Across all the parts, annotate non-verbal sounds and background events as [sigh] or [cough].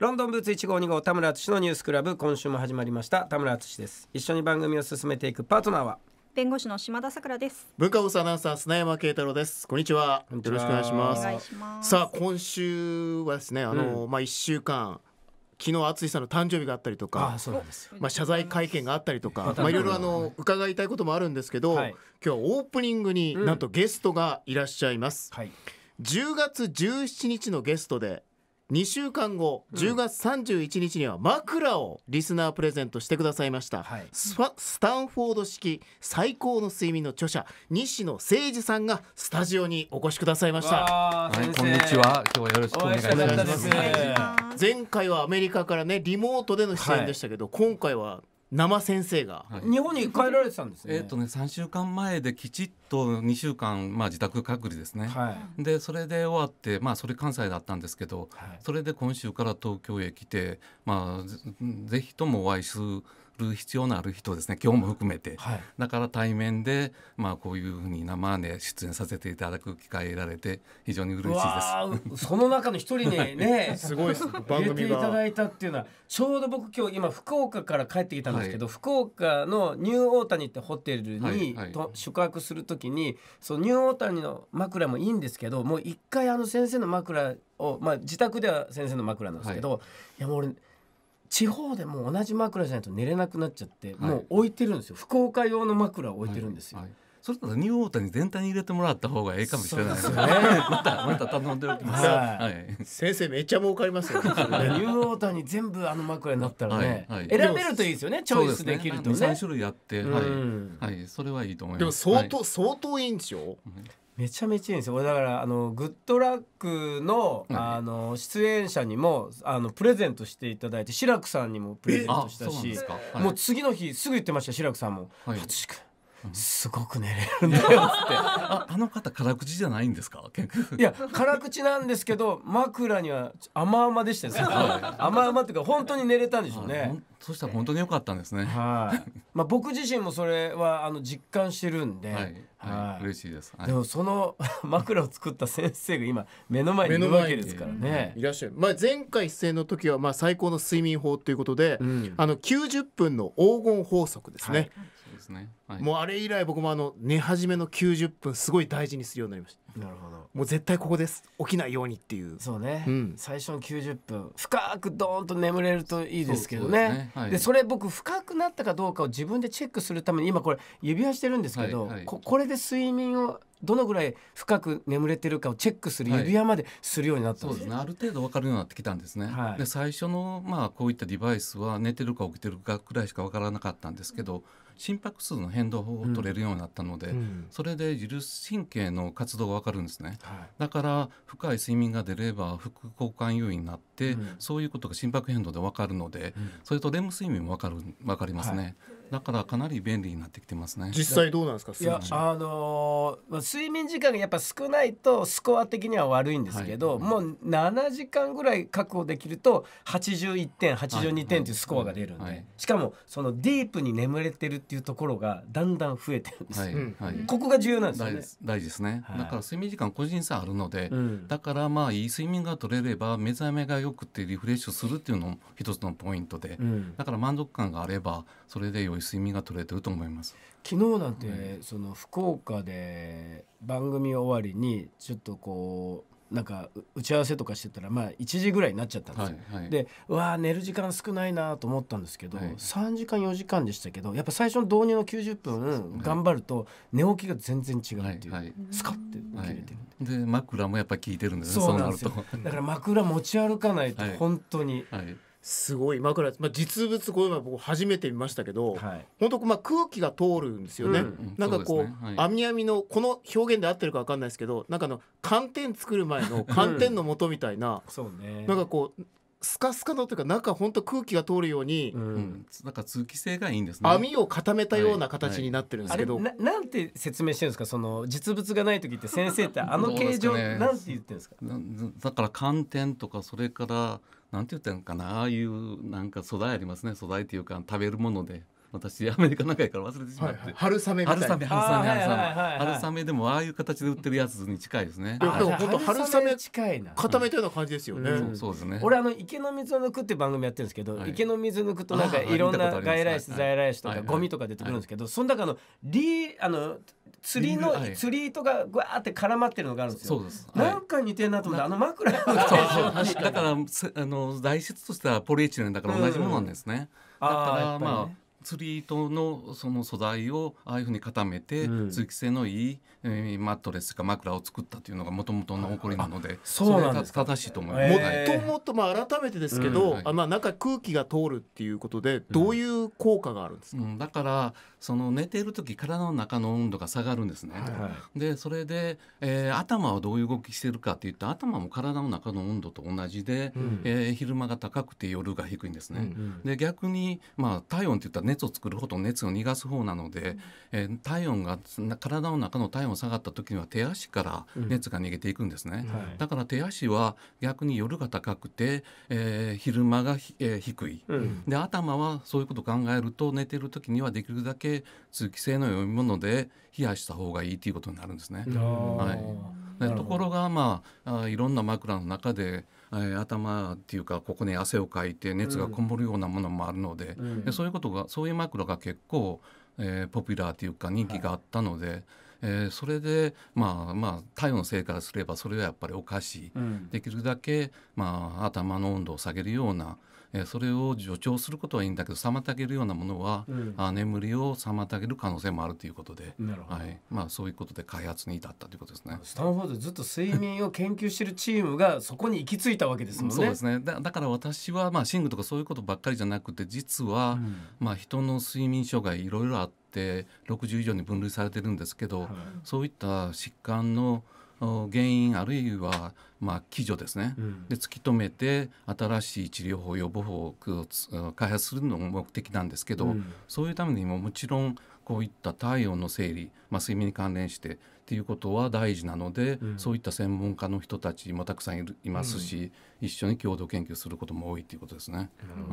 ロンドンブーツ1号2号田村敦のニュースクラブ今週も始まりました田村敦です一緒に番組を進めていくパートナーは弁護士の島田さくらです文化放送アナウンサー砂山慶太郎ですこんにちはよろしくお願いしますさあ今週はですねあの、うん、まあ一週間昨日淳さんの誕生日があったりとかあそうです、まあ、謝罪会見があったりとか、まあ、いろいろあの伺いたいこともあるんですけど、はい、今日はオープニングになんとゲストがいらっしゃいます、うんはい、10月17日のゲストで2週間後、うん、10月31日には枕をリスナープレゼントしてくださいました、はい、スタンフォード式最高の睡眠の著者西野誠二さんがスタジオにお越しくださいました、はい、こんにちは今日はよろしくお願いします前回はアメリカからねリモートでの出演でしたけど、はい、今回は生先生が、はい、日本に帰られてたんですね。えっ、とね3週間前できちっと2週間、まあ、自宅隔離ですね、はい、でそれで終わって、まあ、それ関西だったんですけど、はい、それで今週から東京へ来て、まあ、ぜひともお会いする。る必要のある人ですね今日も含めて、はい、だから対面で、まあ、こういうふうに生で出演させていただく機会得られて非常に嬉しいですその中の一人にね [laughs] すごいす番組ていただいたっていうのはちょうど僕今日今福岡から帰ってきたんですけど、はい、福岡のニューオータニってホテルに、はい、と宿泊するときにそのニューオータニの枕もいいんですけどもう一回あの先生の枕を、まあ、自宅では先生の枕なんですけど、いやもう俺地方でも同じ枕じゃないと寝れなくなっちゃって、もう置いてるんですよ福岡用の枕を置いてるんですよ。それとニューオータニ全体に入れてもらった方がいいかもしれないですね。[laughs] またまた頼んでおきます。はい。先生めっちゃ儲かりますよ、ね。[laughs] ニューオータニ全部あの枕になったらね、選べるといいですよね。チョイスできるとね。三、種類やって、はい、はい、それはいいと思います。でも相当、相当いいんですよ。めちゃめちゃいいんですよ俺だからあのグッドラックの,、あの出演者にもあのプレゼントしていただいて志らくさんにもプレゼントしたしもう次の日すぐ言ってました志らくさんも「はい、すごく寝れるんだよって [laughs] ああの方辛口じゃないんですかいや辛口なんですけど枕には甘々でしたね甘々っていうか本当に寝れたんでしょうねそしたら本当に良かったんですねはい [laughs] まあ僕自身もそれはあの実感してるんではい嬉しいですでもその [laughs] 枕を作った先生が今目の前にいるわけですからねいらっしゃるまあ前回出演の時はまあ最高の睡眠法ということであの90分の黄金法則ですねですね、はい、もうあれ以来僕もあの寝始めの90分すごい大事にするようになりましたなるほどもう絶対ここです起きないようにっていうそうね、うん、最初の90分深くドーンと眠れるといいですけどねそで、ねはい、それ僕深くなったかどうかを自分でチェックするために今これ指輪してるんですけど、はい、ここれで睡眠をどのぐらい深く眠れてるかをチェックする指輪までするようになったんです、はい、ねある程度分かるようになってきたんですね、はい、で最初のまあこういったデバイスは寝てるか起きてるかくらいしか分からなかったんですけど心拍数の変動を取れるようになったので、うん、それで自律神経の活動が分かるんですね、はい、だから深い睡眠が出れば副交換優位になって、うん、そういうことが心拍変動で分かるので、それとレム睡眠も分かる分かりますね。はいだからかなり便利になってきてますね実際どうなんですかいやあのー、睡眠時間がやっぱ少ないとスコア的には悪いんですけど、はい、もう七時間ぐらい確保できると八十一点八十二点というスコアが出るんで、しかもそのディープに眠れてるっていうところがだんだん増えてるんです、ここが重要なんですね大事ですね、だから睡眠時間個人差あるので、うん、だからまあいい睡眠が取れれば目覚めが良くてリフレッシュするっていうのも一つのポイントで、うん、だから満足感があればそれで良い睡眠が取れてると思います昨日なんて、うん、その福岡で番組終わりにちょっとこうなんか打ち合わせとかしてたらまあ1時ぐらいになっちゃったんですよ、はいはい、でうわ寝る時間少ないなと思ったんですけど、はい、3時間4時間でしたけどやっぱ最初の導入の90分頑張ると寝起きが全然違うっていう、はいはい、スカッて起きれてる、はい、で枕もやっぱ効いてるんですねそうなんですよだから枕持ち歩かないと本当に、はいすごい枕、まあ、実物こういうの僕初めて見ましたけど、はい、本当まあ空気が通るんですよね、うん、なんかこう、ねはい、網網のこの表現で合ってるか分かんないですけどなんかの寒天作る前の [laughs] 寒天の元みたいな、うん、なんかこうスカスカのというか中本当空気が通るように、うん、なんか通気性がいいんですね網を固めたような形になってるんですけど、はいはい、ななんて説明してるんですかその実物がない時って先生ってあの形状、ね、なんて言ってるんですかだから寒天とかそれからなんて言ったのかなああいうなんか素材ありますね素材っていうか食べるもので私アメリカ長いから忘れてしまって、はいはい、春雨春雨春雨春雨でもああいう形で売ってるやつに近いですね。はい、本当春雨近いな固めたような感じですよね。うんうん、そうですね。俺あの池の水を抜くって番組やってるんですけど、はい、池の水抜くとなんかいろんな外来種在来種とかゴミとか出てくるんですけど、その中のリあの釣りの、はい、釣り糸がぐわーって絡まってるのがあるんですよ。そうです。なんか似てるなと思って、あの枕そそうのだからあの材質としてはポリエチレンだから同じものなんですね。うん、だからまあ。釣り糸のその素材をああいうふうに固めて、うん、通気性のいい、えー、マットレスか枕を作ったというのがもともとの起こりなのでそうなんです正しいと思います。えー、もともっと、まあ、改めてですけど、うんはい、あまあ、中空気が通るっていうことでどういう効果があるんですか、うん、だからその寝ている時体の中の温度が下がるんですね。はいはい、でそれで、えー、頭はどういう動きしてるかっていうと頭も体の中の温度と同じで、うん、えー、昼間が高くて夜が低いんですね。で逆に、まあ、体温っていったら熱を作るほど熱を逃がす方なので、えー、体温が体の中の体温が下がった時には手足から熱が逃げていくんですね、うんはい、だから手足は逆に夜が高くて、えー、昼間が、えー、低い、うん、で頭はそういうことを考えると寝てる時にはできるだけ通気性の良いもので冷やした方がいいということになるんですね。はいところが、まあ、いろんな枕の中でえ頭っていうかここに汗をかいて熱がこもるようなものもあるのでうん、でそういうことがそういう枕が結構、えー、ポピュラーっていうか人気があったので。はい、えー、それでまあまあ体温のせいからすればそれはやっぱりおかしい、うん、できるだけ、まあ、頭の温度を下げるような、えそれを助長することはいいんだけど妨げるようなものは、うん、あ眠りを妨げる可能性もあるということで、はいまあ、そういうことで開発に至ったということですね。スタンフォードずっと睡眠を研究してるチームがそこに行き着いたわけですもんね。そうですねだだから私は、まあ、寝具とかそういうことばっかりじゃなくて実は、うん、まあ、人の睡眠障害いろいろあって。60以上に分類されてるんですけど、はい、そういった疾患の原因あるいはまあ基準ですね、うん、で突き止めて新しい治療法予防法を開発するのが目的なんですけど、うん、そういうためにももちろんこういった体温の整理、まあ、睡眠に関連してっていうことは大事なので、うん、そういった専門家の人たちもたくさんいるいますし、うん、一緒に共同研究することも多いっていうことですね。うん、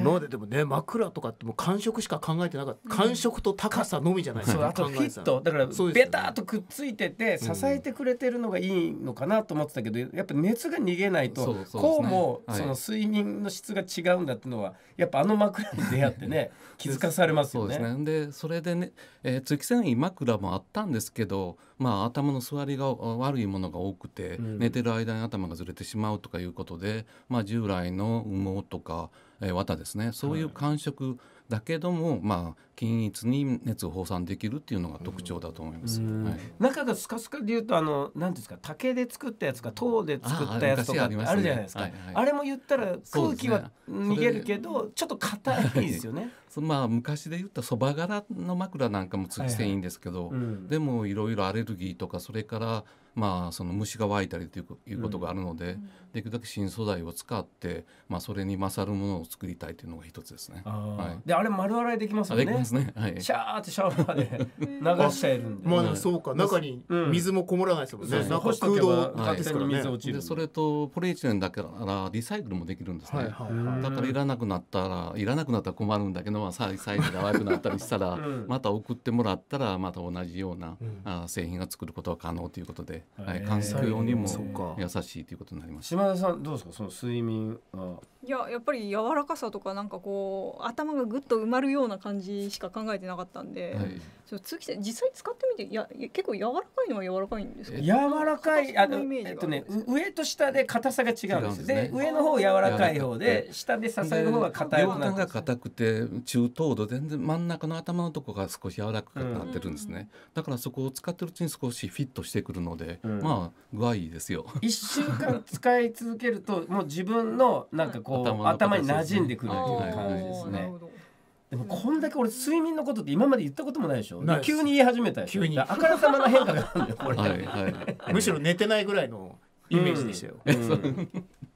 今まででもね枕とかってもう感触しか考えてなかった、感触と高さのみじゃないですか。そうあとフィットだからベターとくっついてて支えてくれてるのがいいのかなと思ってたけど、やっぱ熱が逃げないと、ね、こうもその睡眠の質が違うんだっていうのは、はい、やっぱあの枕に出会ってね [laughs] 気づかされますよね。で、すね、でそれでね、えー、通気繊維枕もあったんですけどまあ、頭の座りが悪いものが多くて、うん、寝てる間に頭がずれてしまうとかいうことで、まあ、従来の羽毛とか、えー、綿ですねそういう感触、はいだけども、まあ、均一に熱を放散できるっていうのが特徴だと思います。はい、中がスカスカでいうとあの何ですか竹で作ったやつか陶で作ったやつとかあるじゃないですか。ああねはいはい、あれも言ったら空気は逃げるけど、ね、ちょっと硬いですよね。[laughs] まあ昔で言ったそば柄の枕なんかも通気性いいんですけど、はいはいうん、でもいろいろアレルギーとかそれからまあ、その虫が湧いたりということがあるので、うん、できるだけ新素材を使って、まあ、それに勝るものを作りたいというのが一つですね。はい、であれ丸洗いできますよね。できますね。はい、シャーってシャワーで流しちるんで。まあ、そうか中に水もこもらないですもんね。うん、中空洞ですから水落ちるでそれとポリエチレンだからリサイクルもできるんですね。はいはい、だからいらなくなったらいらなくなったら困るんだけど、まあ、サイズが悪くなったりしたら、[laughs] うん、また送ってもらったらまた同じような、うん、製品が作ることは可能ということで。はい、環境にも優しいということになります。島田さんどうですかその睡眠はいややっぱり柔らかさとかなんかこう頭がぐっと埋まるような感じしか考えてなかったんで、はい、ちょ通気扇実際使ってみていや結構柔らかいのは柔らかいんですか、柔らかいあのえっとね上と下で硬さが違うんですで、ね、上の方柔らかい方で下で支える方が硬い方が硬くて中等度全然真ん中の頭のとこが少し柔らかくなってるんですね、うん、だからそこを使ってるうちに少しフィットしてくるので、うん、まあ具合いいですよ一週間使い続けるともう自分のなんかこう、頭に馴染んでくるっていう感じですね。でもこんだけ俺睡眠のことって今まで言ったこともないでしょ急に言い始めたで急にあからさまな変化があるんだよこれ、はいはい、むしろ寝てないぐらいのイメージでしたよ。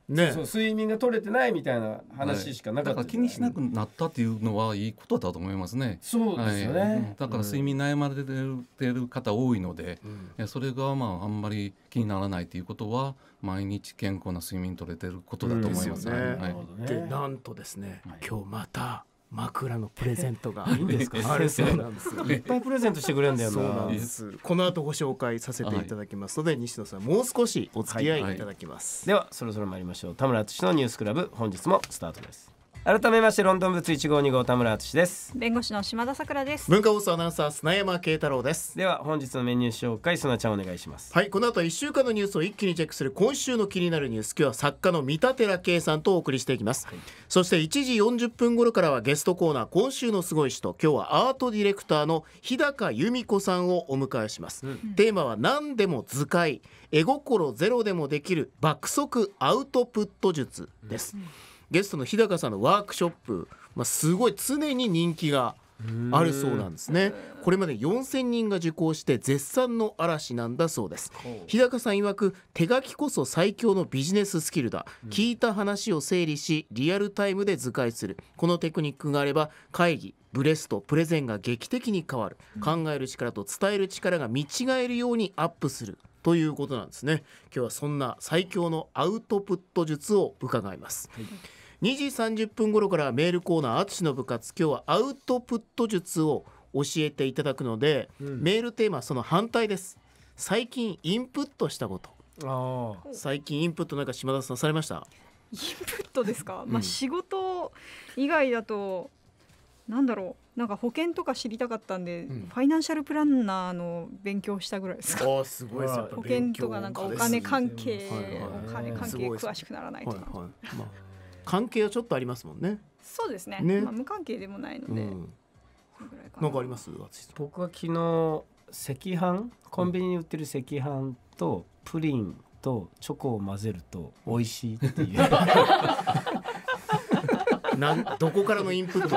ね、そう睡眠が取れてないみたいな話しかなかった、はい、気にしなくなったっていうのはいいことだと思いますね。そうですよね、はい、だから睡眠悩まれてる方多いので、うん、それがまああんまり気にならないということは毎日健康な睡眠取れてることだと思いますね。うん、すねはい、でなんとですね、今日また枕のプレゼントがいいんですか [laughs] あれそうなんですよいっぱいプレゼントしてくれるんだよそうなんですこの後ご紹介させていただきますので、はい、西野さんもう少しお付き合いいただきます、はいはい、ではそろそろ参りましょう田村敦のニュースクラブ本日もスタートです改めましてロンドン物一号二号田村敦です弁護士の島田さくらです文化放送アナウンサー砂山慶太郎ですでは本日のメニュー紹介砂ちゃんお願いしますはいこの後一週間のニュースを一気にチェックする今週の気になるニュース今日は作家の三田寺圭さんとお送りしていきます、はい、そして一時四十分頃からはゲストコーナー今週のすごい人今日はアートディレクターの日高由美子さんをお迎えします、うん、テーマは何でも図解絵心ゼロでもできる爆速アウトプット術です、うんゲストの日高さんのワークショップ、まあ、すごい常に人気があるそうなんですねこれまで4000人が受講して絶賛の嵐なんだそうです日高さん曰く手書きこそ最強のビジネススキルだ、うん、聞いた話を整理しリアルタイムで図解するこのテクニックがあれば会議ブレストプレゼンが劇的に変わる、考える力と伝える力が見違えるようにアップするということなんですね今日はそんな最強のアウトプット術を伺います、はい2時30分頃からメールコーナー「淳の部活」今日はアウトプット術を教えていただくので、うん、メールテーマその反対です最近インプットしたこと最近インプットなんか島田さんされましたインプットですか、うん、まあ仕事以外だとなんだろうなんか保険とか知りたかったんで、うん、ファイナンシャルプランナーの勉強したぐらいですかあすごい保険とかなんかお金関係、お金関係詳しくならないと、はいはい、まあ関係はちょっとありますもんね。そうですね。ねまあ、無関係でもないので。うん、なんかあります。僕は昨日赤飯コンビニに売ってる赤飯とプリンとチョコを混ぜると美味しいっていう。[laughs] なんどこからのインプッ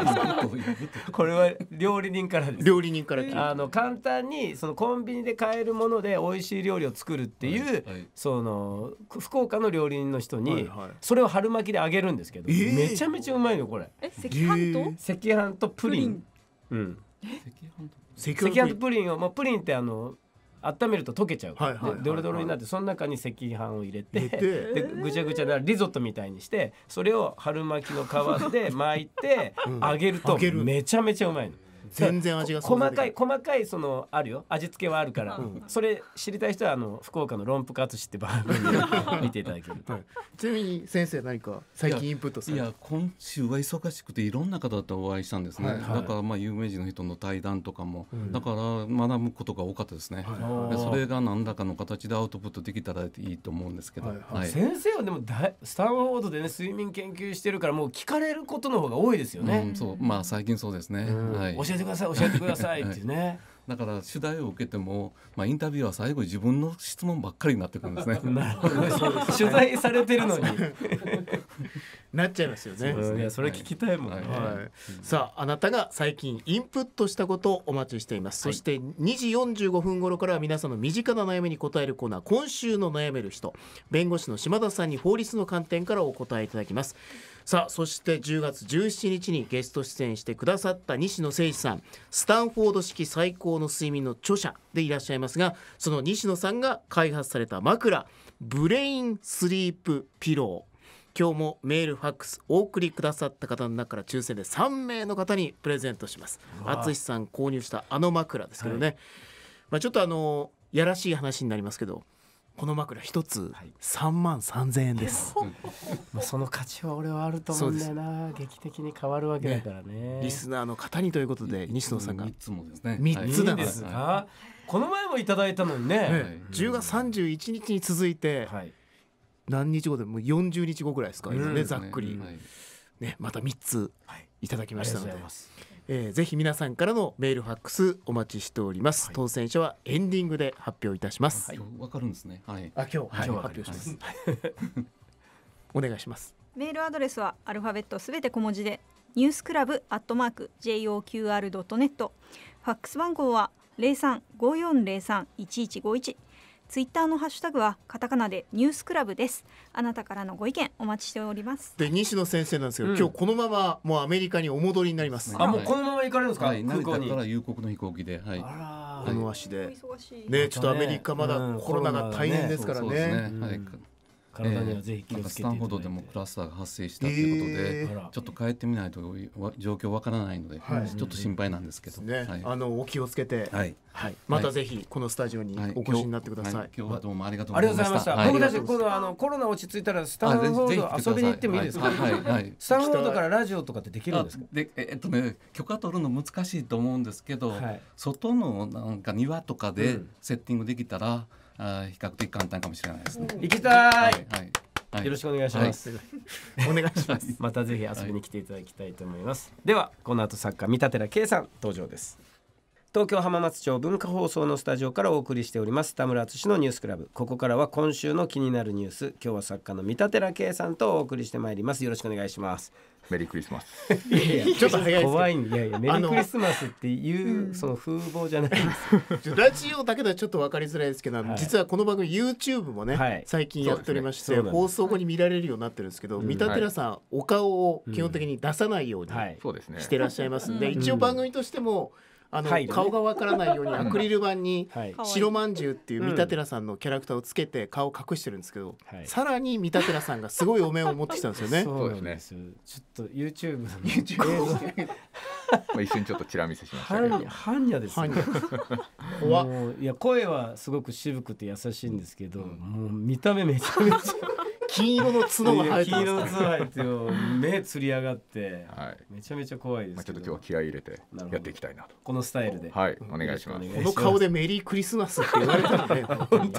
トこれは料理人からです料理人からあの簡単にそのコンビニで買えるもので美味しい料理を作るっていう、はいはい、その福岡の料理人の人にそれを春巻きで揚げるんですけど、えー、めちゃめちゃうまいのこれ赤飯と、赤飯とプリンうん赤飯と赤飯とプリンを、まあ、プリンってあの温めると溶けちゃうからドロドロになってその中に赤飯を入れてでぐちゃぐちゃなリゾットみたいにしてそれを春巻きの皮で巻いて揚げるとめちゃめちゃうまいの。全然味が細かい細かいそのあるよ味付けはあるから、うん、それ知りたい人はあの福岡の論ツシって番組 [laughs] 見ていただけると、はい、ちなみに先生何か最近インプットされいや今週は忙しくていろんな方とお会いしたんですね、はいはい、だからまあ有名人の人の対談とかも、うん、だから学ぶことが多かったですね、はい、それが何らかの形でアウトプットできたらいいと思うんですけど、はいはいはい、先生はでもだスタンフォードでね睡眠研究してるからもう聞かれることの方が多いですよね、うん、そうまあ最近そうですね、はい、教えてください教えてください [laughs] っていうね。だから取材を受けても、まあ、インタビューは最後自分の質問ばっかりになってくるんですね。[laughs] [laughs] 取材されてるのになっちゃいますよね。そ、ね、それ聞きたいもん、ねはいはいはい、さああなたが最近インプットしたことをお待ちしています。そして2時45分頃から皆さんの身近な悩みに答えるコーナー今週の悩める人弁護士の島田さんに法律の観点からお答えいただきます。さあそして10月17日にゲスト出演してくださった西野誠司さんスタンフォード式最高の睡眠の著者でいらっしゃいますがその西野さんが開発された枕ブレインスリープピロー今日もメールファックスお送りくださった方の中から抽選で3名の方にプレゼントします淳さん購入したあの枕ですけどね、はい、まあ、ちょっとあのやらしい話になりますけどこの枕一つ三万三千円です、[laughs] まあその価値は俺はあると思うんだよな劇的に変わるわけだからね、リスナーの方にということで西野さんが3つもですねつなんですが、この前もいただいたのにね、十月10月31日に続いて、何日後でもう40日後ぐらいですかね、ねざっくり、ねまた3ついただきましたので。えー、ぜひ皆さんからのメールファックスお待ちしております、はい、当選者はエンディングで発表いたしますわ、かるんですねはい。あ今日、はい、今日発表します、お願いします [laughs] メールアドレスはアルファベットすべて小文字でニュースクラブアットマーク JOQR.net ファックス番号は零三五四零三一一五一ツイッターのハッシュタグはカタカナでニュースクラブです。あなたからのご意見お待ちしております。で西野先生なんですけど、うん、今日このままもうアメリカにお戻りになります。あもうこのまま行かれるんですか？はい、空港に。夕刻の飛行機で、はい。この足で。ねちょっとアメリカまだコロナが大変ですからね。ね、ねはい、体にはぜひ気をつけていただいて、えー、スタンフォードでもクラスターが発生したということで、えー、ちょっと帰ってみないと状況わからないので、はい、ちょっと心配なんですけど、ねはい、あのお気をつけて、はい、はい、またぜひこのスタジオにお越しになってください、はい、今日はどうもありがとうございました僕たち今度あのコロナ落ち着いたらスタンフォード遊びに行ってもいいですか、はいはい、スタンフォードからラジオとかってできるんですかでえっとね許可取るの難しいと思うんですけど、外のなんか庭とかでセッティングできたら、うんあ比較的簡単かもしれないですね。行きたい、はいはい、よろしくお願いします。はい、お願いします。またぜひ遊びに来ていただきたいと思います。ではこの後作家三田寺圭さん登場です。東京浜松町文化放送のスタジオからお送りしております田村敦のニュースクラブここからは今週の気になるニュース今日は作家の三田寺圭さんとお送りしてまいりますよろしくお願いしますメリークリスマス。ちょっと早い怖いで、いやいや、メリークリスマスっていう、その風貌じゃないです。[laughs] ラジオだけではちょっとわかりづらいですけど、実はこの番組 YouTube もね、最近やっておりまして、放送後に見られるようになってるんですけど、三田寺さん、お顔を基本的に出さないようにしてらっしゃいますんで、一応番組としても。あの、顔がわからないようにアクリル板に白まんじゅうっていう三田寺さんのキャラクターをつけて顔を隠してるんですけど、うん、さらに三田寺さんがすごいお面を持ってきたんですよね。そうですちょっと YouTube の y o u t u b まあ一瞬ちょっとチラ見せしましたけど。半夜ですね。怖いや声はすごく渋くて優しいんですけど、もう見た目めちゃめちゃ金色の角が生えてます、黄色の角が目つり上がって、はい、めちゃめちゃ怖いですまあ、ちょっと今日は気合い入れてやっていきたいなとこのスタイルではいお願いしますこの顔でメリークリスマスって言われたらね本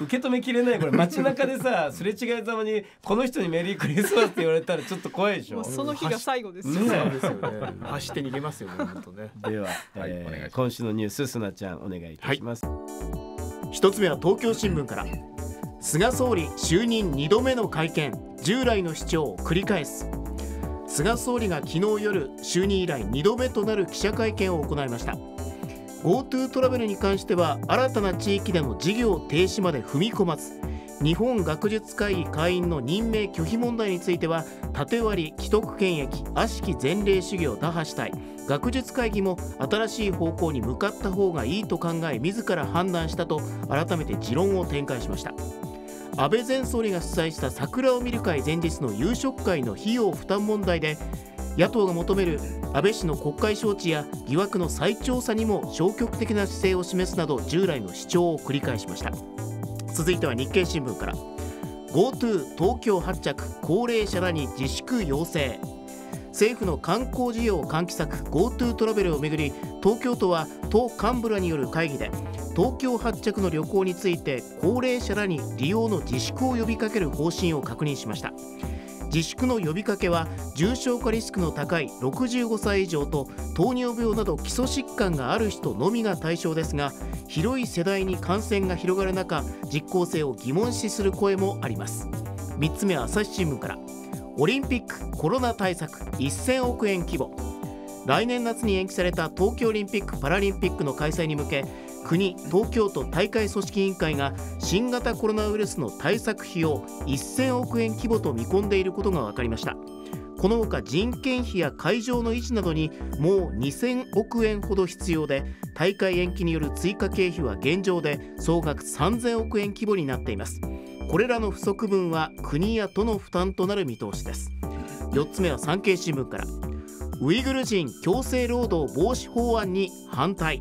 受け止めきれないこれ街中でさすれ違いざまにこの人にメリークリスマスって言われたらちょっと怖いでしょ、まあ、その日が最後ですよねですよね走って逃げますよね本当ねでは、えー、はい、今週のニュースすなちゃんお願いいたします、はい、一つ目は東京新聞から菅総理就任2度目の会見従来の主張を繰り返す菅総理が昨日夜就任以来2度目となる記者会見を行いました GoTo トラベルに関しては新たな地域での事業停止まで踏み込まず日本学術会議会員の任命拒否問題については縦割り既得権益悪しき前例主義を打破したい学術会議も新しい方向に向かった方がいいと考え自ら判断したと改めて持論を展開しました。安倍前総理が主催した桜を見る会前日の夕食会の費用負担問題で野党が求める安倍氏の国会招致や疑惑の再調査にも消極的な姿勢を示すなど従来の主張を繰り返しました続いては日経新聞から GoTo 東京発着高齢者らに自粛要請政府の観光需要喚起策 GoTo トラベルをめぐり東京都は党幹部らによる会議で東京発着の旅行について高齢者らに利用の自粛を呼びかける方針を確認しました自粛の呼びかけは重症化リスクの高い65歳以上と糖尿病など基礎疾患がある人のみが対象ですが広い世代に感染が広がる中実効性を疑問視する声もあります3つ目は朝日新聞からオリンピックコロナ対策1000億円規模来年夏に延期された東京オリンピック・パラリンピックの開催に向け国東京都大会組織委員会が新型コロナウイルスの対策費を1000億円規模と見込んでいることが分かりましたこのほか人件費や会場の維持などにもう2000億円ほど必要で大会延期による追加経費は現状で総額3000億円規模になっていますこれらの不足分は国や都の負担となる見通しです4つ目は産経新聞からウイグル人強制労働防止法案に反対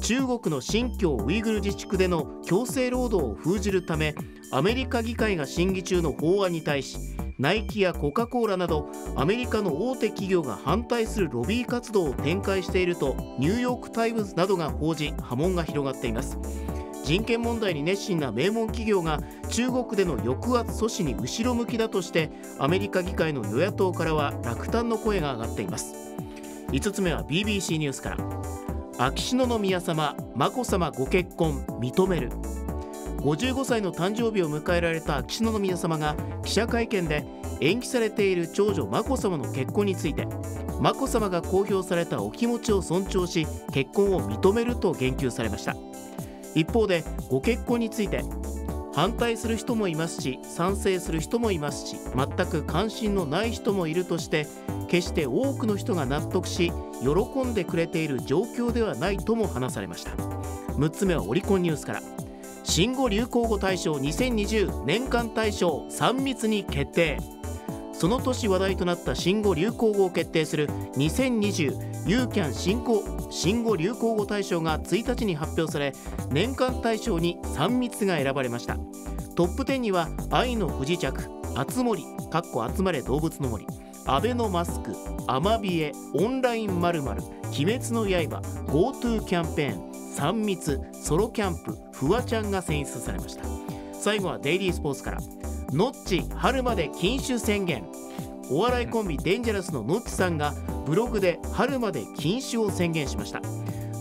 中国の新疆ウイグル自治区での強制労働を封じるためアメリカ議会が審議中の法案に対しナイキやコカ・コーラなどアメリカの大手企業が反対するロビー活動を展開しているとニューヨーク・タイムズなどが報じ波紋が広がっています人権問題に熱心な名門企業が中国での抑圧阻止に後ろ向きだとしてアメリカ議会の与野党からは落胆の声が上がっています5つ目は BBC ニュースから秋篠宮さま眞子さまご結婚認める55歳の誕生日を迎えられた秋篠宮さまが記者会見で延期されている長女眞子さまの結婚について眞子さまが公表されたお気持ちを尊重し結婚を認めると言及されました一方でご結婚について反対する人もいますし賛成する人もいますし全く関心のない人もいるとして決して多くの人が納得し喜んでくれている状況ではないとも話されました6つ目はオリコンニュースから新語・流行語大賞2020年間大賞3密に決定その年話題となった新語・流行語を決定する2020ユーキャン新語新語・流行語大賞が1日に発表され年間大賞に3密が選ばれましたトップ10には愛の不時着あつ森かっこ集まれ動物の森アベノマスクアマビエオンラインまる鬼滅の刃 GoTo キャンペーン3密ソロキャンプフワちゃんが選出されました最後はデイリースポーツからノッチ春まで禁酒宣言お笑いコンビデンジャラスのノッチさんがブログで春まで禁酒を宣言しました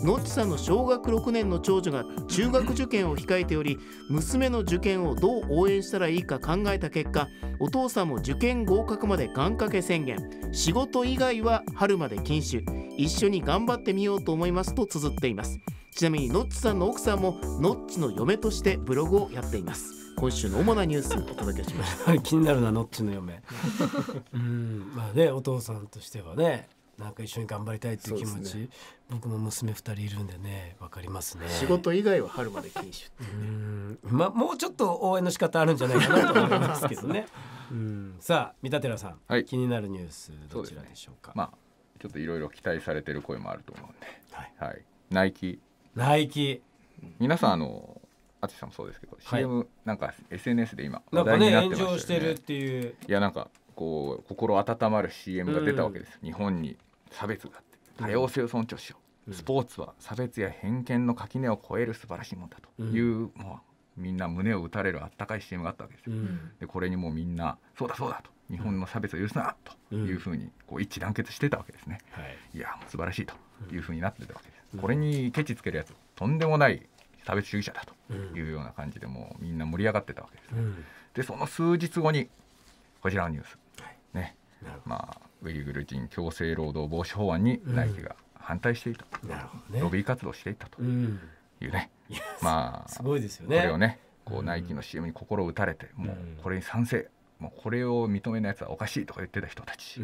ノッチさんの小学6年の長女が中学受験を控えており娘の受験をどう応援したらいいか考えた結果お父さんも受験合格まで願掛け宣言仕事以外は春まで禁酒一緒に頑張ってみようと思いますと綴っていますちなみにノッチさんの奥さんもノッチの嫁としてブログをやっています今週の主なニュースをお届けしました [laughs] 気になるなノッチの嫁うんまあねお父さんとしてはねなんか一緒に頑張りたいっていう気持ち、ね、僕も娘二人いるんでねわかりますね仕事以外は春まで禁止うねうまあもうちょっと応援の仕方あるんじゃないかなと思いますけどねうんさあ三田寺さん、はい、気になるニュースどちらでしょうか、ね、まあちょっといろいろ期待されてる声もあると思うんで、はい、はい、ナイキナイキ皆さんあの淳さんもそうですけど、はい、CM なんか SNS で今話題になってましよね、ね、炎上してるっていういやなんかこう心温まる CM が出たわけです、うん、日本に差別があって多様性を尊重しよう、うん、スポーツは差別や偏見の垣根を超える素晴らしいものだという、うん、もうみんな胸を打たれるあったかい CM があったわけですよ、でこれにもうみんなそうだそうだと日本の差別を許すなというふうにこう一致団結してたわけですね、はい、いや素晴らしいというふうになってたわけです、これにケチつけるやつとんでもない差別主義者だというような感じでもうみんな盛り上がってたわけです、ね、うん、でその数日後にこちらのニュース、はい、ねまあ、ウイグル人強制労働防止法案にナイキが反対していた、うんロビー活動していたというね、うん、まあすごいですよねこれをねこうナイキの CM に心を打たれて、もうこれに賛成もうこれを認めないやつはおかしいとか言ってた人たち、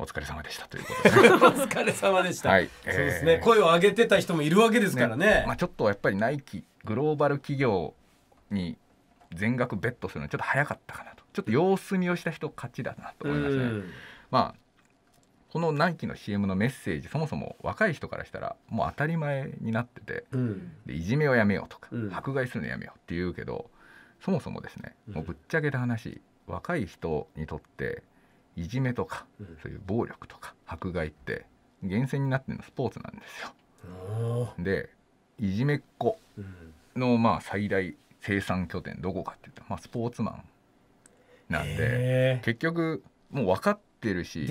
お疲れ様でしたということで、お疲れ様でした。はい、そうですね、声を上げてた人もいるわけですからね。ねまあちょっとやっぱりナイキグローバル企業に全額ベットするのちょっと早かったかなと、ちょっと様子見をした人勝ちだなと思いますね。まあこのナイキの CM のメッセージそもそも若い人からしたらもう当たり前になってて、うん、でいじめをやめようとか、うん、迫害するのやめようって言うけどそもそもですね、もうぶっちゃけた話若い人にとっていじめとか、そういう暴力とか迫害って源泉になってるのスポーツなんですよ。でいじめっ子のまあ最大生産拠点どこかっていうと、まあ、スポーツマンなんで結局もう分かってるし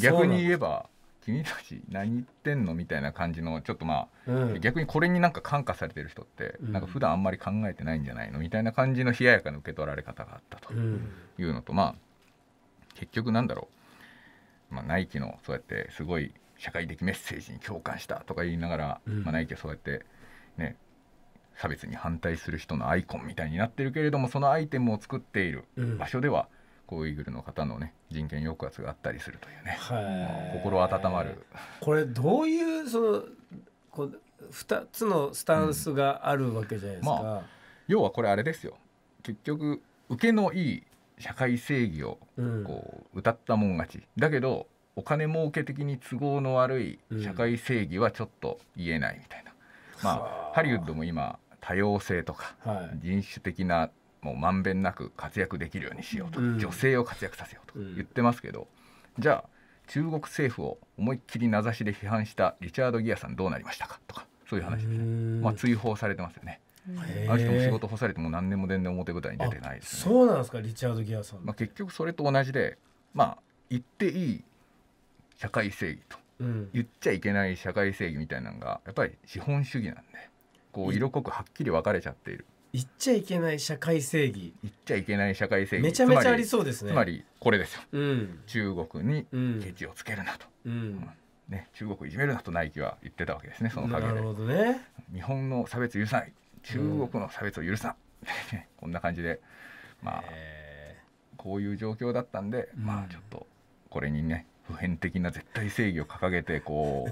逆に言えば君たち何言ってんのみたいな感じのちょっとまあ、うん、逆にこれになんか感化されてる人って、なんか普段あんまり考えてないんじゃないのみたいな感じの冷ややかな受け取られ方があったというのと、うん、まあ結局なんだろう、まあ、ナイキのそうやってすごい社会的メッセージに共感したとか言いながら、うん、まあ、ナイキはそうやってね差別に反対する人のアイコンみたいになってるけれどもそのアイテムを作っている場所では、こうウイグルの方のね人権抑圧があったりするというね、まあ、心温まるこれどういうそのこう2つのスタンスがあるわけじゃないですか、うんまあ、要はこれあれですよ結局受けのいい社会正義をこう歌ったもん勝ち、だけどお金儲け的に都合の悪い社会正義はちょっと言えないみたいな、まあハリウッドも今多様性とか、人種的なもうまんべんなく活躍できるようにしようと、女性を活躍させようと言ってますけど、じゃあ中国政府を思いっきり名指しで批判したリチャード・ギアさんどうなりましたかとかそういう話ですね、まあ、追放されてますよね。あの人も仕事干されても何年も全然表舞台に出てないです、ね、そうなんですかリチャード・ギアさん、まあ、結局それと同じでまあ言っていい社会正義と、うん、言っちゃいけない社会正義みたいなのがやっぱり資本主義なんでこう色濃くはっきり分かれちゃっている言っちゃいけない社会正義言っちゃいけない社会正義めちゃめちゃありそうですねつまりこれですよ、うん、中国にケチをつけるなと、うん、うんね、中国いじめるなとナイキは言ってたわけですねその陰でなるほど、ね、日本の差別許さない中国の差別を許さん、うん、こんな感じでまあこういう状況だったんで、うん、まあちょっとこれにね普遍的な絶対正義を掲げてこ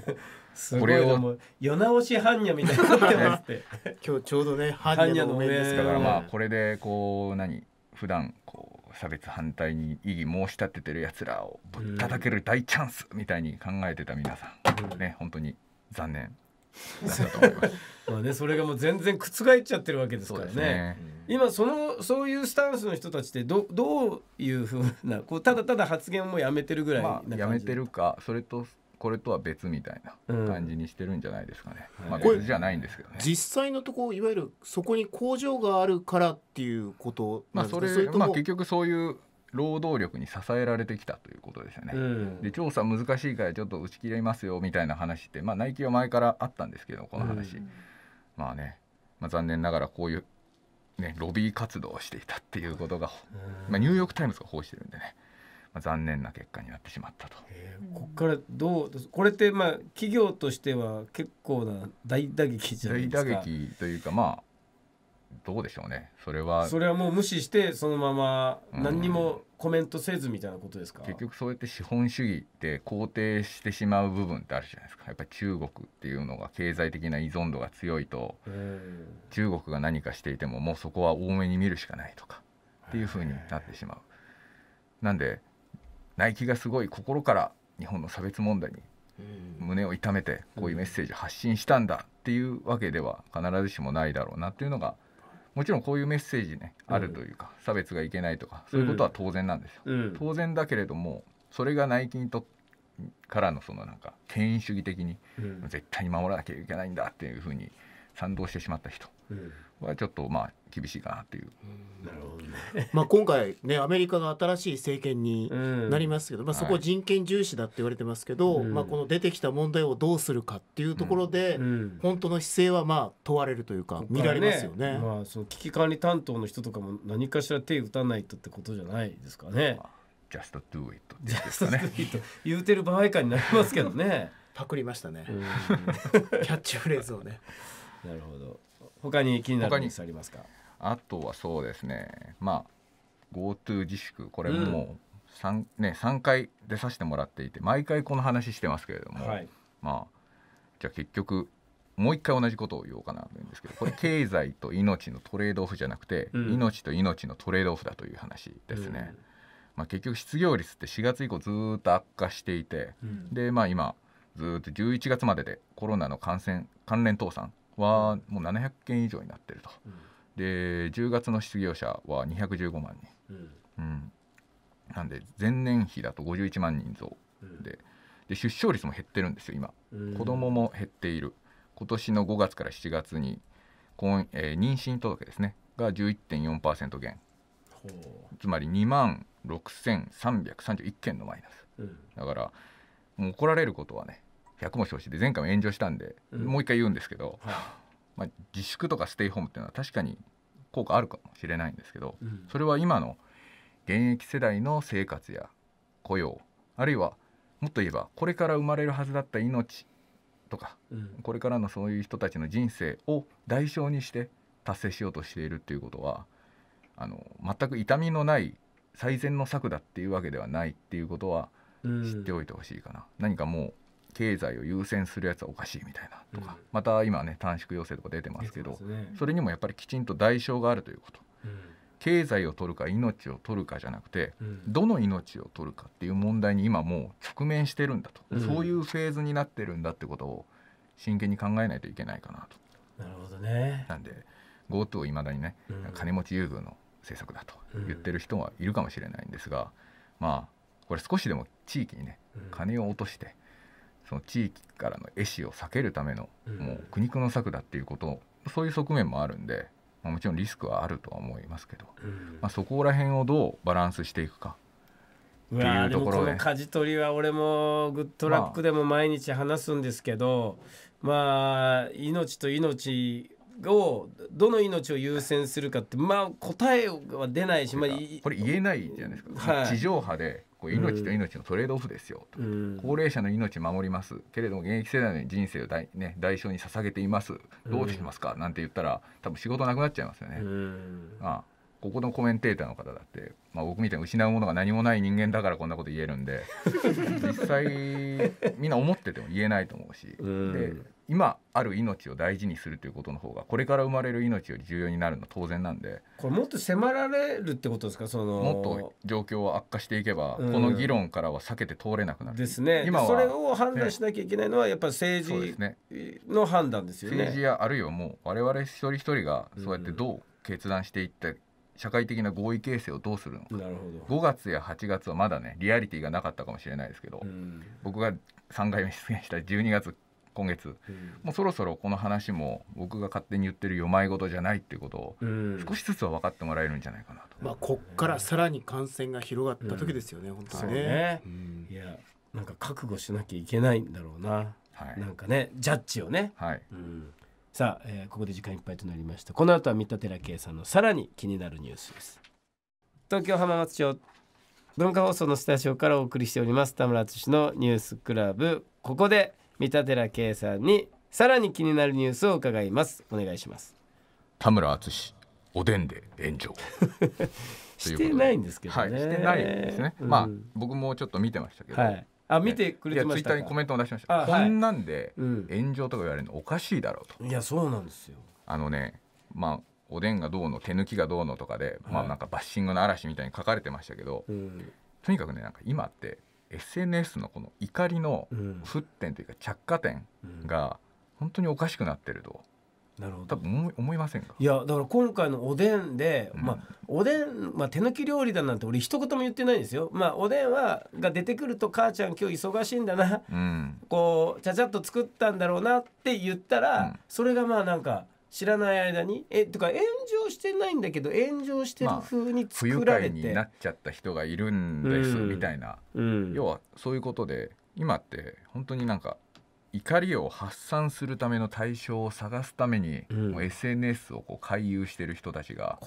う [laughs] これを世直し般若みたいになってますって [laughs] 今日ちょうどね般若の面ですからまあこれでこう何普段こう差別反対に異議申し立ててるやつらをぶったたける大チャンスみたいに考えてた皆さん、うん、ね本当に残念思います。まあね、それがもう全然覆っちゃってるわけですからね。ね今そのそういうスタンスの人たちってどどういうふうなこうただただ発言をもうやめてるぐらいな感じ、まあ、やめてるかそれとこれとは別みたいな感じにしてるんじゃないですかね。うん、まあ、別じゃないんですけどね。実際のところいわゆるそこに工場があるからっていうことまあそれまあ結局そういう労働力に支えられてきたということですよね。うん、で調査難しいからちょっと打ち切りますよみたいな話って、まあ、内規は前からあったんですけどこの話、うん、まあね、まあ、残念ながらこういう、ね、ロビー活動をしていたっていうことが、うん、まあ、ニューヨーク・タイムズが報じてるんでね。まあ、残念な結果になってしまったと。ここからどうこれってまあ企業としては結構な大打撃じゃないですか。大打撃というかまあどうでしょうねそれはそれはもう無視してそのまま何にもコメントせずみたいなことですか、うん、結局そうやって資本主義って肯定してしまう部分ってあるじゃないですかやっぱり中国っていうのが経済的な依存度が強いと中国が何かしていてももうそこは多めに見るしかないとかっていうふうになってしまうなんでナイキがすごい心から日本の差別問題に胸を痛めてこういうメッセージ発信したんだっていうわけでは必ずしもないだろうなっていうのがもちろんこういうメッセージねあるというか、差別がいけないとかそういうことは当然なんですよ、当然だけれどもそれが内勤とからのそのなんか権威主義的に、絶対に守らなきゃいけないんだっていうふうに賛同してしまった人、はちょっとまあ厳しいかなっていう。なるほどね、まあ今回ねアメリカが新しい政権になりますけど、まあ、そこ人権重視だって言われてますけど、はい、まあ、この出てきた問題をどうするかっていうところで、うんうん、本当の姿勢はまあ問われるというか見られますよね、ね、まあ、その危機管理担当の人とかも何かしら手を打たないとってことじゃないですかね。Just do it ですかね。[laughs] 言うてる場合かになりますけどね。[laughs] パクりましたね。[laughs] キャッチフレーズをね。なるほど。他に気になるニュースありますかあとはそうですねまあ GoTo 自粛これもう 3,、うんね、3回出させてもらっていて毎回この話してますけれども、はい、まあじゃあ結局もう一回同じことを言おうかなと思うんですけどこれ経済と命のトレードオフじゃなくて、うん、命と命のトレードオフだという話ですね。うん、まあ、結局失業率って4月以降ずっと悪化していて、うん、でまあ今ずっと11月まででコロナの感染関連倒産はもう700件以上になってると、うん、で10月の失業者は215万人、うん、うん、なんで前年比だと51万人増で,、で出生率も減ってるんですよ今、うん、子供も減っている今年の5月から7月に婚、えー、妊娠届ですねが11.4%減つまり2万6331件のマイナス、だからもう怒られることはね百もしてほしいで前回も炎上したんで、うん、もう一回言うんですけど、はい、まあ、自粛とかステイホームっていうのは確かに効果あるかもしれないんですけど、うん、それは今の現役世代の生活や雇用あるいはもっと言えばこれから生まれるはずだった命とか、うん、これからのそういう人たちの人生を代償にして達成しようとしているっていうことはあの全く痛みのない最善の策だっていうわけではないっていうことは知っておいてほしいかな、うん、何かもう経済を優先するやつはおかしいみたいなとか、うん、また今ね短縮要請とか出てますけど、ね、それにもやっぱりきちんと代償があるということ、うん、経済を取るか命を取るかじゃなくて、うん、どの命を取るかっていう問題に今もう直面してるんだと、そういうフェーズになってるんだってことを真剣に考えないといけないかなと。なるほどねなんで GoTo をいまだにね、金持ち優遇の政策だと言ってる人はいるかもしれないんですが、まあこれ少しでも地域にね金を落として、その地域からの壊死を避けるための、もう苦肉の策だっていうことそういう側面もあるんで、まあ、もちろんリスクはあるとは思いますけど、まあ、そこら辺をどうバランスしていくか。うわでもこの舵取りは俺もグッドラックでも毎日話すんですけど、まあ、命と命をどの命を優先するかってまあ答えは出ないし、まあ、これ言えないじゃないですか、地上波でこれ命と命のトレードオフですようん、高齢者の命守りますけれども現役世代の人生を代,、ね、代償に捧げていますどうしますか、うん、なんて言ったら多分仕事なくなっちゃいますよね。うん、ああここのコメンテーターの方だって、まあ、僕みたいに失うものが何もない人間だからこんなこと言えるんで [laughs] 実際みんな思ってても言えないと思うしで今ある命を大事にするということの方がこれから生まれる命より重要になるのは当然なんでこれもっと迫られるってことですかそのもっと状況は悪化していけば、この議論からは避けて通れなくなるですね今それを判断しなきゃいけないのはやっぱり政治の判断ですよね、ね、政治やあるいはもう我々一人一人がそうやってどう決断していって社会的な合意形成をどうするのかな5月や8月はまだねリアリティがなかったかもしれないですけど、うん、僕が3回目出現した12月今月、うん、もうそろそろこの話も僕が勝手に言ってるよまい事じゃないっていうことを少しずつは分かってもらえるんじゃないかなと、うん、まあ、こっからさらに感染が広がった時ですよね、うん、本当にね、ね、いやなんか覚悟しなきゃいけないんだろうな、はい、なんかねジャッジをね、はいうんさあ、えー、ここで時間いっぱいとなりましたこの後は三田寺圭さんのさらに気になるニュースです東京浜松町文化放送のスタジオからお送りしております田村敦のニュースクラブここで三田寺圭さんにさらに気になるニュースを伺いますお願いします田村敦おでんで炎上 [laughs] してないんですけどね、はい、してないですね、うん、まあ僕もちょっと見てましたけど、はいあ見てくれてましたツイッターにコメントも出しましたこんなんで炎上とか言われるのおかしいだろうといやそうなんですよあのねまあおでんがどうの手抜きがどうのとかで、まあなんかバッシングの嵐みたいに書かれてましたけど、とにかくねなんか今って SNS のこの怒りの沸点というか着火点が本当におかしくなってると。なるほど多分思いませんかいやだから今回のおでんで、うん、まあ、おでん、まあ、手抜き料理だなんて俺一言も言ってないんですよ、まあ、おでんはが出てくると母ちゃん今日忙しいんだな、うん、こうちゃちゃっと作ったんだろうなって言ったら、うん、それがまあなんか知らない間にえとか炎上してないんだけど炎上してる風に作られて、まあ、不愉快になっちゃった人がいるんです、みたいな、要はそういうことで今って本当になんか怒りを発散するための対象を探すために、うん、もう SNS をこう回遊してる人たちが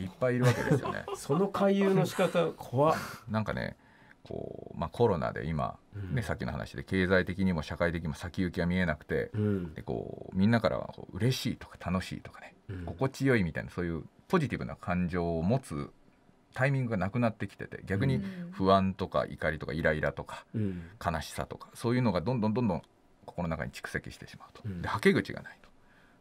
いっぱいいるわけですよね。[laughs] その回遊の仕方怖 [laughs] なんかねこう、まあ、コロナで今、ね、さっきの話で経済的にも社会的にも先行きが見えなくて、うん、でこうみんなからはこう嬉しいとか楽しいとかね、うん、心地よいみたいなそういうポジティブな感情を持つタイミングがなくなってきてて逆に不安とか怒りとかイライラとか、悲しさとかそういうのがどんどんどんどん心の中に蓄積してしまうと、ではけ口がないと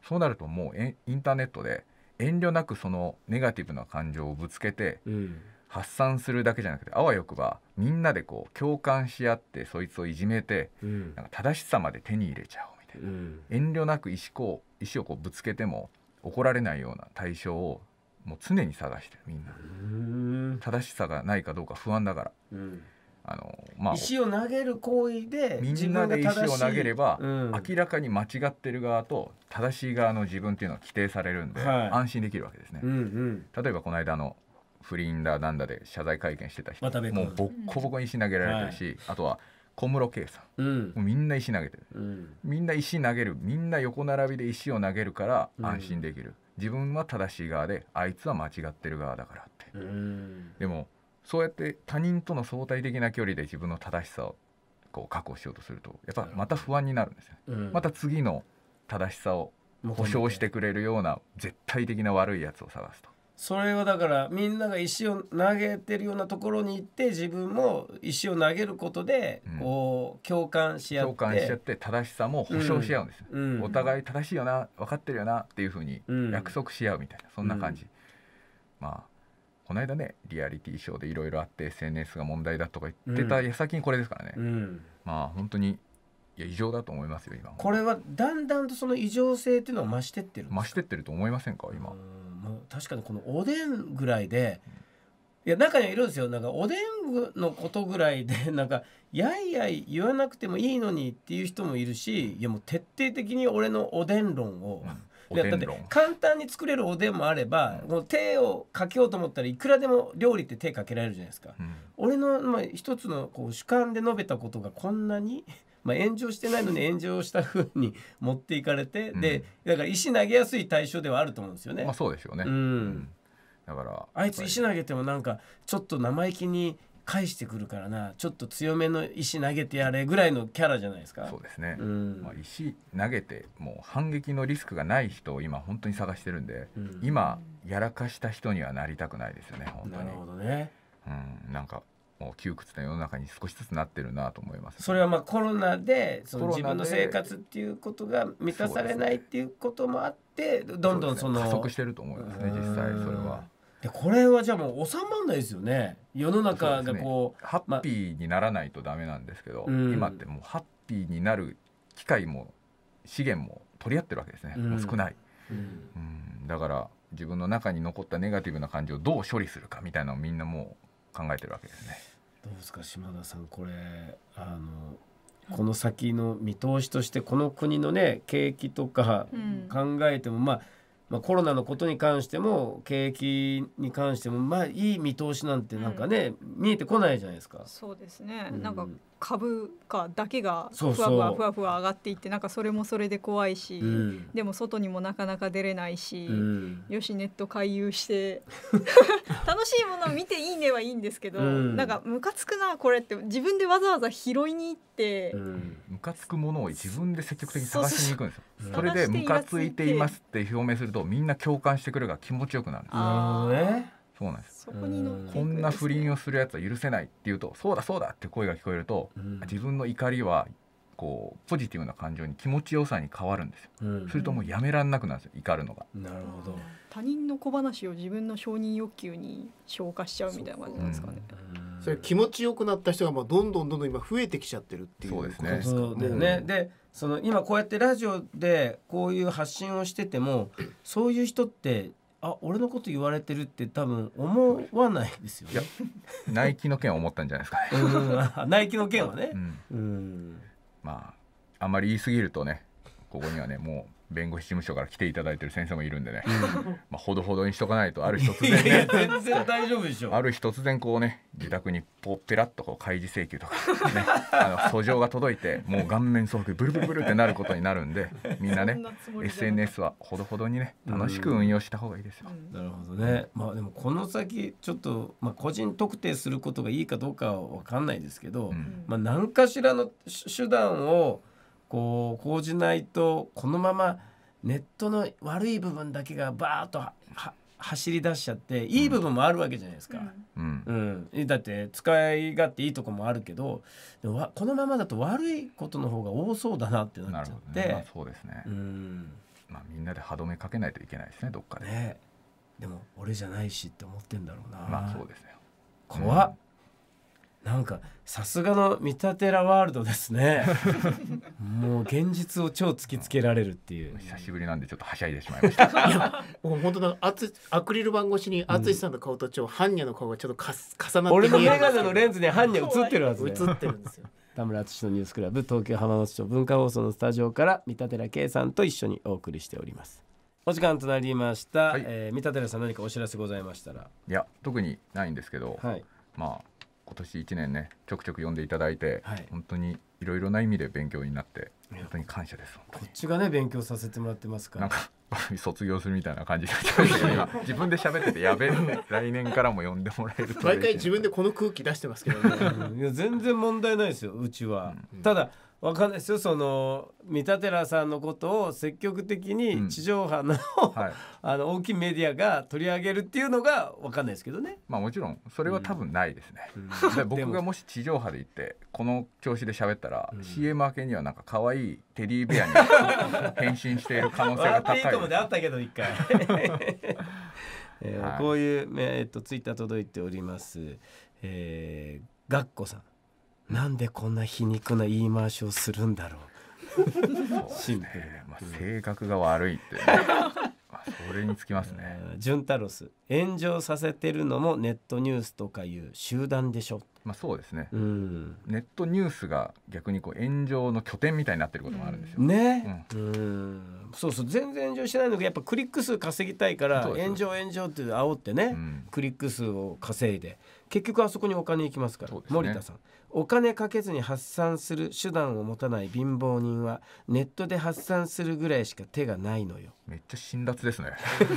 そうなるともうインターネットで遠慮なくそのネガティブな感情をぶつけて、発散するだけじゃなくてあわよくばみんなでこう共感し合ってそいつをいじめて、なんか正しさまで手に入れちゃおうみたいな、遠慮なく石こう石をこうぶつけても怒られないような対象をもう常に探してるみんな正しさがないかどうか不安だから。うんあのまあ、石を投げる行為でみんなで石を投げれば、うん、明らかに間違ってる側と正しい側の自分っていうのは規定されるんで、はい、安心できるわけですね。うんうん、例えばこの間の不倫だなんだで謝罪会見してた人、ま、もうボッコボコに石投げられてるし、あとは小室圭さん、うん、もうみんな石投げてる、うん、みんな石投げるみんな横並びで石を投げるから安心できる、自分は正しい側であいつは間違ってる側だからって。でもそうやって他人との相対的な距離で自分の正しさをこう確保しようとするとやっぱまた不安になるんですよ、うん、また次の正しさを保証してくれるような絶対的な悪いやつを探すと。それはだからみんなが石を投げてるようなところに行って自分も石を投げることでこう共感し合って、うん、共感し合って正しさも保証し合うんです、うんうん、お互い正しいよな分かってるよなっていうふうに約束し合うみたいなそんな感じ、まあこの間ねリアリティショーでいろいろあって SNS が問題だとか言ってた矢先にこれですからね、うん、まあ本当にいや異常だと思いますよ今これはだんだんとその異常性っていうのは増してってる増してってると思いませんか今もう確かにこのおでんぐらいで、いや中にはいるんですよなんかおでんのことぐらいで [laughs] なんかやいやい言わなくてもいいのにっていう人もいるしいやもう徹底的に俺のおでん論をいやだって簡単に作れるおでんもあれば、うん、手をかけようと思ったらいくらでも料理って手かけられるじゃないですか、うん、俺の、まあ、一つのこう主観で述べたことがこんなにまあ、炎上してないのに [laughs] 炎上したふうに持っていかれて、うん、でだから石投げやすい対象ではあると思うんですよね。まあ、そうですよね、うんだからあいつ石投げてもなんかちょっと生意気に返してくるからなちょっと強めの石投げてやれぐらいのキャラじゃないですかそうですね、うん、まあ、石投げてもう反撃のリスクがない人を今本当に探してるんで、うん、今やらかした人にはなりたくないですよね本当になるほどね、うん、なんかもう窮屈な世の中に少しずつなってるなと思います、ね、それはまあコロナでその自分の生活っていうことが満たされないっていうこともあってどんどんその、ね、加速してると思いますね実際それは。やこれはじゃあもう収まんないですよね世の中がこう、ね、ハッピーにならないとダメなんですけど、う今ってもうハッピーになる機会も資源も取り合ってるわけですね、うん、少ない、うん、だから自分の中に残ったネガティブな感情をどう処理するかみたいなのをみんなもう考えてるわけですねどうですか島田さんこれあのこの先の見通しとしてこの国のね景気とか考えても、まあまあ、コロナのことに関しても景気に関してもまあいい見通しなんてなんかね、うん、見えてこないじゃないですか。そうですね、うん、なんか株価だけがふわふわふわふわ上がっていってなんかそれもそれで怖いし、うん、でも外にもなかなか出れないし、うん、よしネット回遊して [laughs] 楽しいものを見ていいねはいいんですけど、うん、なんかムカつくなこれって自分でわざわざ拾いに行って、うん、ムカつくものを自分で積極的に探しに行くんですよ。それでムカついていますって表明するとみんな共感してくれるが気持ちよくなるんです。そうなんですこんな不倫をするやつは許せないっていうと「そうだそうだ」って声が聞こえると、うん、自分の怒りはこうポジティブな感情に気持ちよさに変わるんですよ、うん、するともうやめらんなくなるんですよ怒るのがなるほど他人の小話を自分の承認欲求に消化しちゃうみたいな感じなんですかね、それ気持ちよくなった人がまあどんどんどんどん今増えてきちゃってるっていうことですねそね、でその今こうやってラジオでこういう発信をしててもそういう人ってあ俺のこと言われてるって多分思わないですよね。ナイキの件は思ったんじゃないですかね。ナイキの件はね。うん、まああんまり言い過ぎるとねここにはねもう。弁護士事務所から来ていただいてる先生もいるんでね、[laughs] まあ、ほどほどにしとかないとある日突然ね全然大丈夫でしょある日突然こうね自宅にぽっぺらっとこう開示請求とか、ね、あの訴状が届いてもう顔面蒼白ブルブルブルってなることになるんで [laughs] みんなね SNS はほどほどにね楽しく運用した方がいいですよ。なるほどね、まあ、でもこの先ちょっと、まあ、個人特定することがいいかどうかは分かんないですけど、うん、まあ、何かしらの手段をこう講じないとこのままネットの悪い部分だけがバーッと走り出しちゃっていい部分もあるわけじゃないですか、うんうんだって使い勝手いいとこもあるけどこのままだと悪いことの方が多そうだなってなっちゃって、ねまあ、そうですね、うんまあ、みんなで歯止めかけないといけないですねどっかで、ね、でも俺じゃないしって思ってんだろうなまあそうですね怖っ、なんかさすがの見立てらワールドですね [laughs] もう現実を超突きつけられるっていう久しぶりなんでちょっとはしゃいでしまいました [laughs] いやもう本当だアアクリル板越しに淳さんの顔とちょハンニャの顔がちょっとかす重なって俺のメガネのレンズにハンニャ映ってるはず、ね、映ってるんですよ田村淳のニュースクラブ東京浜松町文化放送のスタジオから三田寺圭さんと一緒にお送りしておりますお時間となりました、はい、えー、三田寺さん何かお知らせございましたらいや特にないんですけど、はい、まあ今年1年ねちょくちょく読んでいただいて、はい、本当にいろいろな意味で勉強になって本当に感謝ですこっちがね勉強させてもらってますから [laughs] 卒業するみたいな感じ [laughs] 自分で喋っててやべえ、ね、来年からも呼んでもらえる毎回自分でこの空気出してますけど、ね、[laughs] いや全然問題ないですようちは、うん、ただ、うんわかんないですよその三田寺さんのことを積極的に地上波のうんはい、[laughs] あの大きいメディアが取り上げるっていうのがわかんないですけどねまあもちろんそれは多分ないですね、うん、僕がもし地上波で行ってこの調子で喋ったら、うん、CM 明けにはなんか可愛いテディベアに [laughs] 変身している可能性が高いいいもであったけど一回 [laughs] えー、はい、こういう、えー、っとツイッター届いております、えー、がっこさんなんでこんな皮肉な言い回しをするんだろう [laughs] シンプルな、まあ、性格が悪いって、ね、[laughs] それにつきますね、えー、ジュンタロス炎上させてるのもネットニュースとかいう集団でしょまあ、そうですね、うん、ネットニュースが逆にこう炎上の拠点みたいになってることもあるんですよね。うん、うんそうそう全然炎上してないのがやっぱクリック数稼ぎたいから炎上炎上って煽ってね、うん、クリック数を稼いで結局あそこにお金いきますから、ね、森田さんお金かけずに発散する手段を持たない貧乏人はネットで発散するぐらいしか手がないのよめっちゃ辛辣ですね [laughs]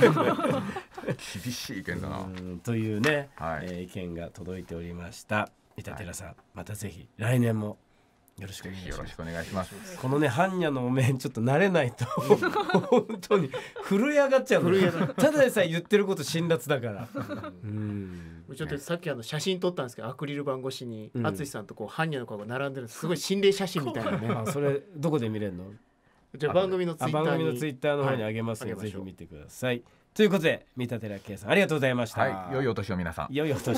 厳しい意見だなというね、はい、えー、意見が届いておりました。三田寺さん、はい、またぜひ来年もよろしくお願いします。このね、般若のお面ちょっと慣れないと、本当に震え上がっちゃう。震えただでさえ言ってること辛辣だから。うん。ちょっとさっきあの写真撮ったんですけど、アクリル板越しに、淳、さんとこう般若の顔が並んでる、すごい心霊写真みたいなね。それ、どこで見れるの。じゃ、番組のツイッター。番組のツイッターの方にあげますので、ぜひ見てください。ということで、三田寺圭さん、ありがとうございました。はい、良いお年を皆さん。良いお年。